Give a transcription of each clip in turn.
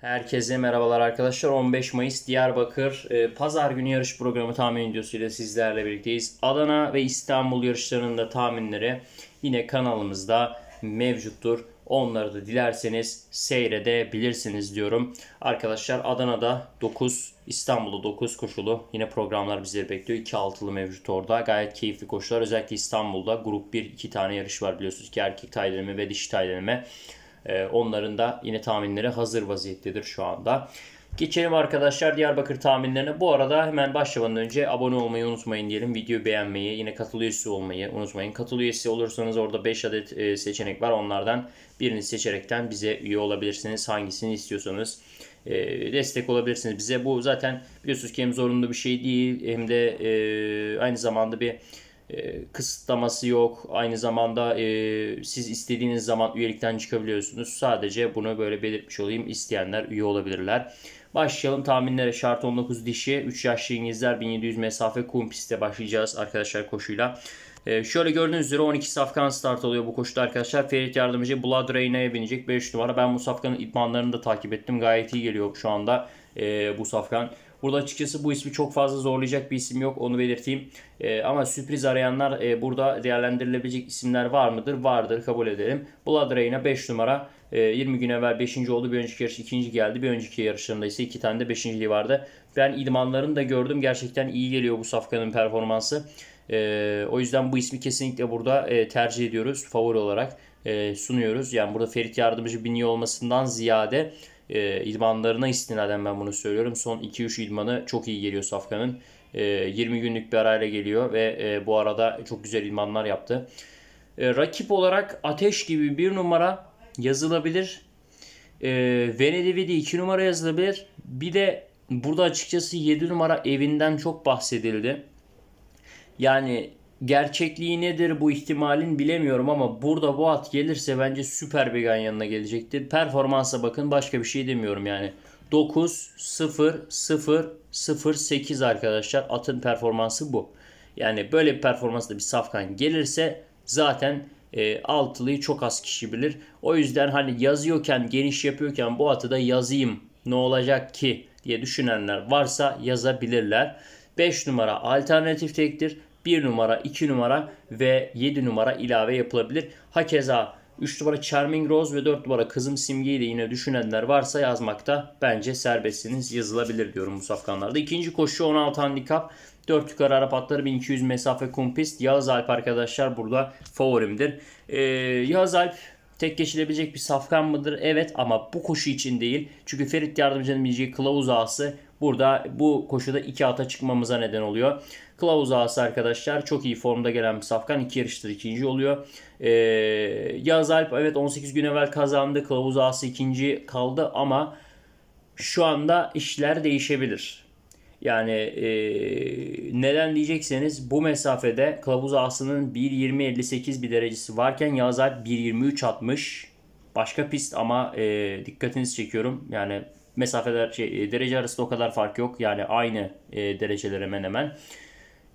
Herkese merhabalar arkadaşlar. 15 Mayıs Diyarbakır e, Pazar günü yarış programı tahmin ile sizlerle birlikteyiz. Adana ve İstanbul yarışlarının da tahminleri yine kanalımızda mevcuttur. Onları da dilerseniz seyredebilirsiniz diyorum. Arkadaşlar Adana'da 9, İstanbul'da 9 koşulu. Yine programlar bizleri bekliyor. 2 altılı mevcut orada. Gayet keyifli koşular. Özellikle İstanbul'da grup 1 2 tane yarış var biliyorsunuz ki erkek tay ve dişi tay e, onların da yine tahminleri hazır vaziyettedir şu anda. Geçelim arkadaşlar Diyarbakır tahminlerine. Bu arada hemen başlamadan önce abone olmayı unutmayın diyelim. Video beğenmeyi, yine katıl üyesi olmayı unutmayın. Katıl üyesi olursanız orada 5 adet e, seçenek var. Onlardan birini seçerekten bize üye olabilirsiniz. Hangisini istiyorsanız e, destek olabilirsiniz bize. Bu zaten biliyorsunuz ki hem zorunlu bir şey değil hem de e, aynı zamanda bir e, kısıtlaması yok. Aynı zamanda e, siz istediğiniz zaman üyelikten çıkabiliyorsunuz. Sadece bunu böyle belirtmiş olayım. İsteyenler üye olabilirler. Başlayalım tahminlere. Şart 19 dişi. 3 yaşlı İngilizler 1700 mesafe kum pistte başlayacağız arkadaşlar koşuyla. Ee, şöyle gördüğünüz üzere 12 safkan start oluyor bu koşuda arkadaşlar. Ferit yardımcı Blood Reyna'ya binecek 5 numara. Ben bu safkanın idmanlarını da takip ettim. Gayet iyi geliyor şu anda e, bu safkan. Burada açıkçası bu ismi çok fazla zorlayacak bir isim yok onu belirteyim. E, ama sürpriz arayanlar e, burada değerlendirilebilecek isimler var mıdır? Vardır kabul edelim. Blood Rain'e 5 numara 20 ee, gün evvel 5. oldu. Bir önceki yarış 2. geldi. Bir önceki yarışlarında ise 2 tane de 5. vardı. Ben idmanlarını da gördüm. Gerçekten iyi geliyor bu safkanın performansı. E, o yüzden bu ismi kesinlikle burada e, tercih ediyoruz. Favori olarak e, sunuyoruz. Yani burada Ferit Yardımcı biniyor olmasından ziyade e, idmanlarına istinaden ben bunu söylüyorum. Son 2-3 idmanı çok iyi geliyor Safkan'ın. E, 20 günlük bir arayla geliyor ve e, bu arada çok güzel idmanlar yaptı. E, rakip olarak Ateş gibi bir numara yazılabilir. E, Venedividi 2 numara yazılabilir. Bir de burada açıkçası 7 numara evinden çok bahsedildi. Yani gerçekliği nedir bu ihtimalin bilemiyorum ama burada bu at gelirse bence süper bir gan yanına gelecektir. Performansa bakın başka bir şey demiyorum yani. 9 0 0 0 8 arkadaşlar atın performansı bu. Yani böyle bir performansla bir safkan gelirse zaten e, altılıyı çok az kişi bilir. O yüzden hani yazıyorken geniş yapıyorken bu atı da yazayım ne olacak ki diye düşünenler varsa yazabilirler. 5 numara alternatif tektir. 1 numara, 2 numara ve 7 numara ilave yapılabilir. Hakeza 3 numara Charming Rose ve 4 numara Kızım Simge'yi de yine düşünenler varsa yazmakta bence serbestsiniz yazılabilir diyorum bu safkanlarda. İkinci koşu 16 handikap. 4 yukarı Arap atları 1200 mesafe kumpist. Yağız Alp arkadaşlar burada favorimdir. Ee, Yağız Alp tek geçilebilecek bir safkan mıdır? Evet ama bu koşu için değil. Çünkü Ferit Yardımcı'nın bileceği kılavuz ağası Burada bu koşuda 2 ata çıkmamıza neden oluyor. Kılavuz ağası arkadaşlar çok iyi formda gelen bir safkan. 2 yarıştır ikinci oluyor. Ee, Yaz Alp evet 18 gün evvel kazandı. Kılavuz ağası ikinci kaldı ama şu anda işler değişebilir. Yani e, neden diyecekseniz bu mesafede kılavuz ağasının 1.20.58 bir derecesi varken Yaz Alp 1.23 atmış. Başka pist ama e, dikkatinizi çekiyorum. Yani mesafeler şey e, derece arasında o kadar fark yok. Yani aynı e, dereceler hemen hemen.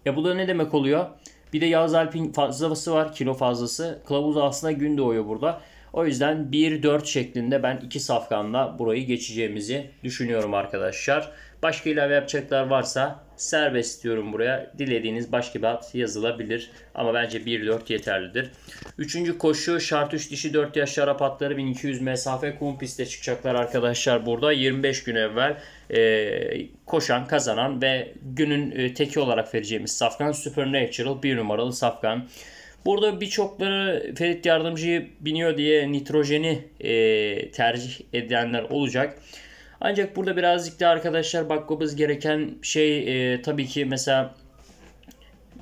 E bu da ne demek oluyor? Bir de yaz alpin fazlası var. Kilo fazlası. Kılavuz aslında gün doğuyor burada. O yüzden 1-4 şeklinde ben iki safkanla burayı geçeceğimizi düşünüyorum arkadaşlar. Başka ilave yapacaklar varsa serbest diyorum buraya. Dilediğiniz başka başkibat yazılabilir. Ama bence 1-4 yeterlidir. Üçüncü koşu şart 3 dişi 4 yaş şarap atları 1200 mesafe kum pistte çıkacaklar arkadaşlar burada. 25 gün evvel e, koşan, kazanan ve günün e, teki olarak vereceğimiz safkan Supernatural 1 numaralı safkan. Burada birçokları Ferit Yardımcı'yı biniyor diye nitrojeni e, tercih edenler olacak. Ancak burada birazcık da arkadaşlar bakmamız gereken şey e, tabii ki mesela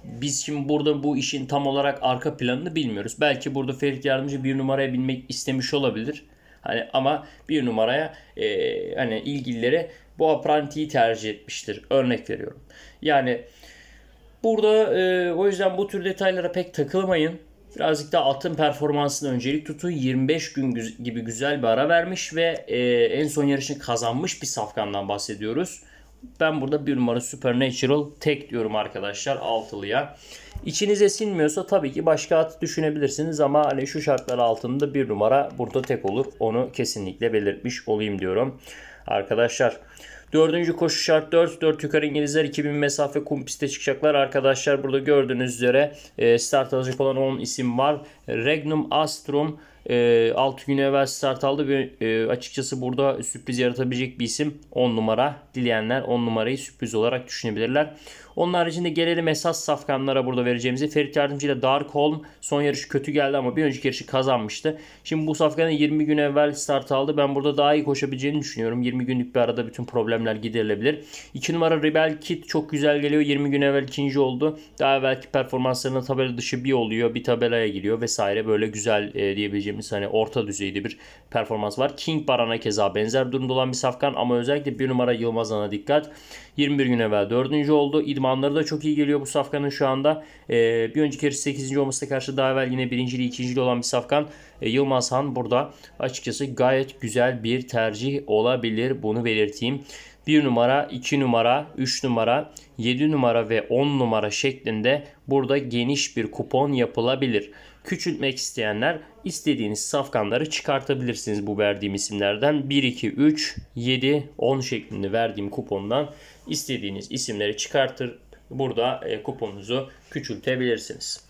biz şimdi burada bu işin tam olarak arka planını bilmiyoruz. Belki burada Ferit Yardımcı bir numaraya binmek istemiş olabilir. Hani ama bir numaraya e, hani ilgililere bu aprantiyi tercih etmiştir. Örnek veriyorum. Yani burada e, o yüzden bu tür detaylara pek takılmayın. Birazcık da altın performansını öncelik tutun. 25 gün gibi güzel bir ara vermiş ve e, en son yarışını kazanmış bir safkandan bahsediyoruz. Ben burada bir numara Supernatural tek diyorum arkadaşlar altılıya. İçinize sinmiyorsa tabii ki başka at düşünebilirsiniz ama hani şu şartlar altında bir numara burada tek olur. Onu kesinlikle belirtmiş olayım diyorum. Arkadaşlar Dördüncü koşu şart 4. 4 yukarı İngilizler 2000 mesafe kum piste çıkacaklar. Arkadaşlar burada gördüğünüz üzere e, start alacak olan 10 isim var. Regnum Astrum e, ee, 6 gün evvel start aldı ve e, açıkçası burada sürpriz yaratabilecek bir isim 10 numara. Dileyenler 10 numarayı sürpriz olarak düşünebilirler. Onun haricinde gelelim esas safkanlara burada vereceğimizi. Ferit Yardımcı ile Dark Holm son yarışı kötü geldi ama bir önceki yarışı kazanmıştı. Şimdi bu safkanı 20 gün evvel start aldı. Ben burada daha iyi koşabileceğini düşünüyorum. 20 günlük bir arada bütün problemler giderilebilir. 2 numara Rebel Kit çok güzel geliyor. 20 gün evvel ikinci oldu. Daha evvelki performanslarına tabela dışı bir oluyor. Bir tabelaya giriyor vesaire. Böyle güzel e, diyebileceğim diyebileceğimiz hani orta düzeyde bir performans var. King Baran'a keza benzer durumda olan bir safkan ama özellikle bir numara Yılmazan'a dikkat. 21 gün evvel 4. oldu. İdmanları da çok iyi geliyor bu safkanın şu anda. Ee, bir önceki yarış 8. olmasına karşı daha evvel yine 1. ile 2. olan bir safkan. Ee, Yılmaz Han burada açıkçası gayet güzel bir tercih olabilir. Bunu belirteyim. 1 numara, 2 numara, 3 numara, 7 numara ve 10 numara şeklinde burada geniş bir kupon yapılabilir. Küçültmek isteyenler istediğiniz safkanları çıkartabilirsiniz bu verdiğim isimlerden. 1, 2, 3, 7, 10 şeklinde verdiğim kupondan istediğiniz isimleri çıkartır. Burada e, kuponunuzu küçültebilirsiniz.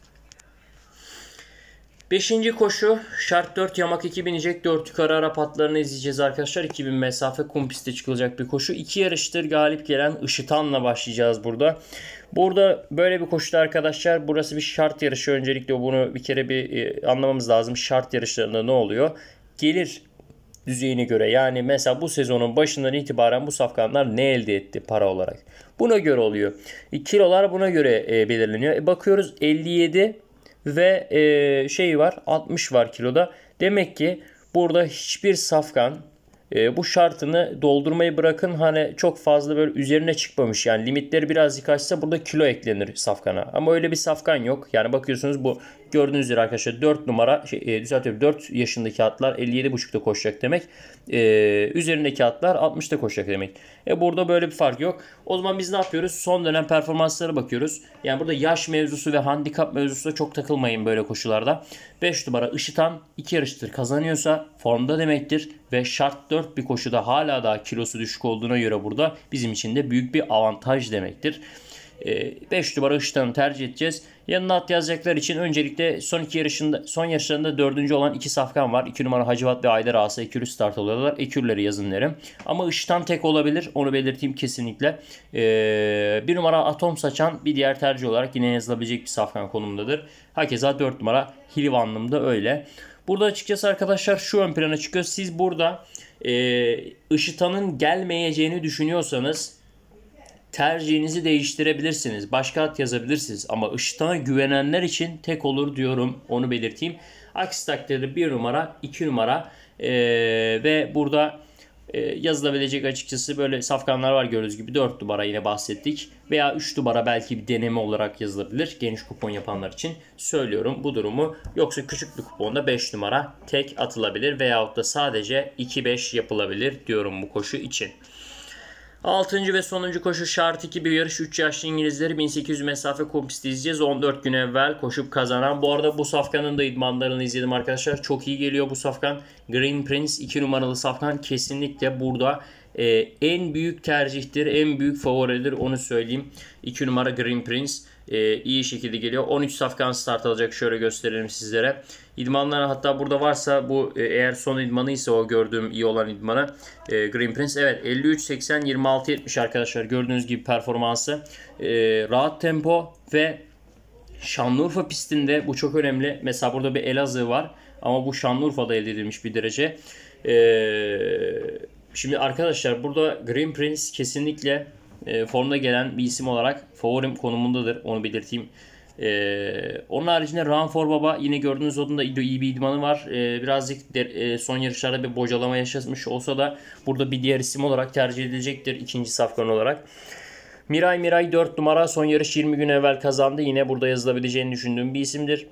Beşinci koşu şart 4 yamak 2 binecek 4 yukarı Arap atlarını izleyeceğiz arkadaşlar. 2000 mesafe kum pistte çıkılacak bir koşu. İki yarıştır galip gelen Işıtan'la başlayacağız burada. Burada böyle bir koşuda arkadaşlar burası bir şart yarışı. Öncelikle bunu bir kere bir e, anlamamız lazım. Şart yarışlarında ne oluyor? Gelir düzeyine göre yani mesela bu sezonun başından itibaren bu safkanlar ne elde etti para olarak? Buna göre oluyor. E, kilolar buna göre e, belirleniyor. E, bakıyoruz 57 ve e, şey var 60 var kiloda. Demek ki burada hiçbir safkan e, bu şartını doldurmayı bırakın hani çok fazla böyle üzerine çıkmamış yani limitleri birazcık açsa burada kilo eklenir safkana ama öyle bir safkan yok yani bakıyorsunuz bu Gördüğünüz üzere arkadaşlar 4 numara şey, e, düzeltiyorum 4 yaşındaki atlar 57.5'ta koşacak demek. E, üzerindeki atlar 60'ta koşacak demek. E burada böyle bir fark yok. O zaman biz ne yapıyoruz? Son dönem performanslara bakıyoruz. Yani burada yaş mevzusu ve handikap da çok takılmayın böyle koşularda. 5 numara Işıtan 2 yarıştır kazanıyorsa formda demektir ve şart 4 bir koşuda hala daha kilosu düşük olduğuna göre burada bizim için de büyük bir avantaj demektir. 5 e, numara Işıtan'ı tercih edeceğiz. Yanına at yazacaklar için öncelikle son iki yarışında son yarışlarında dördüncü olan iki safkan var. 2 numara Hacivat ve Aydar Asa Ekürü start oluyorlar. Ekürleri yazın derim. Ama Işıtan tek olabilir. Onu belirteyim kesinlikle. Ee, bir numara Atom Saçan bir diğer tercih olarak yine yazılabilecek bir safkan konumundadır. Hakeza 4 numara Hilivanlım da öyle. Burada açıkçası arkadaşlar şu ön plana çıkıyor. Siz burada e, Işıtan'ın gelmeyeceğini düşünüyorsanız tercihinizi değiştirebilirsiniz. Başka at yazabilirsiniz ama ışıtana güvenenler için tek olur diyorum. Onu belirteyim. Aksi takdirde bir numara iki numara ee, ve burada e, yazılabilecek açıkçası böyle safkanlar var gördüğünüz gibi 4 numara yine bahsettik. Veya 3 numara belki bir deneme olarak yazılabilir geniş kupon yapanlar için söylüyorum bu durumu. Yoksa küçük bir kuponda 5 numara tek atılabilir veyahut da sadece 2-5 yapılabilir diyorum bu koşu için. Altıncı ve sonuncu koşu şart 2 bir yarış 3 yaşlı İngilizleri 1800 mesafe kompiste izleyeceğiz. 14 gün evvel koşup kazanan. Bu arada bu safkanın da idmanlarını izledim arkadaşlar. Çok iyi geliyor bu safkan. Green Prince 2 numaralı safkan kesinlikle burada e, en büyük tercihtir. En büyük favoridir onu söyleyeyim. 2 numara Green Prince e, iyi şekilde geliyor. 13 safkan start alacak. Şöyle gösterelim sizlere. İdmanlar hatta burada varsa bu e, eğer son idmanı ise o gördüğüm iyi olan idmanı e, Green Prince. Evet 53 80 26 70 arkadaşlar gördüğünüz gibi performansı. E, rahat tempo ve Şanlıurfa pistinde bu çok önemli. Mesela burada bir Elazığ var ama bu Şanlıurfa'da elde edilmiş bir derece. Ee, şimdi arkadaşlar burada Green Prince kesinlikle e, formda gelen bir isim olarak favorim konumundadır. Onu belirteyim. Ee, onun haricinde Run for Baba yine gördüğünüz odunda iyi bir idmanı var. Ee, birazcık de, e, son yarışlarda bir bocalama yaşatmış olsa da burada bir diğer isim olarak tercih edilecektir ikinci safkan olarak. Miray Miray 4 numara son yarış 20 gün evvel kazandı. Yine burada yazılabileceğini düşündüğüm bir isimdir.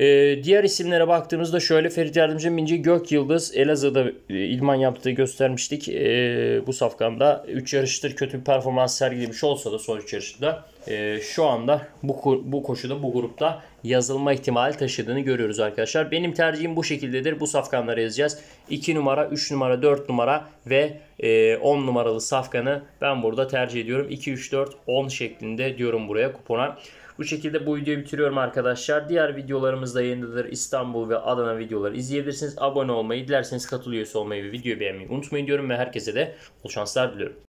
Ee, diğer isimlere baktığımızda şöyle Ferit Yardımcı Minci Gök Yıldız Elazığ'da e, ilman yaptığı göstermiştik. Ee, bu safkanda 3 yarıştır kötü bir performans sergilemiş olsa da son 3 yarışta e, şu anda bu, bu koşuda bu grupta yazılma ihtimali taşıdığını görüyoruz arkadaşlar. Benim tercihim bu şekildedir. Bu safkanları yazacağız. 2 numara, 3 numara, 4 numara ve 10 e, numaralı safkanı ben burada tercih ediyorum. 2, 3, 4, 10 şeklinde diyorum buraya kupona. Bu şekilde bu videoyu bitiriyorum arkadaşlar. Diğer videolarımız da yayındadır. İstanbul ve Adana videoları izleyebilirsiniz. Abone olmayı, dilerseniz katıl olmayı ve videoyu beğenmeyi unutmayın diyorum ve herkese de bol şanslar diliyorum.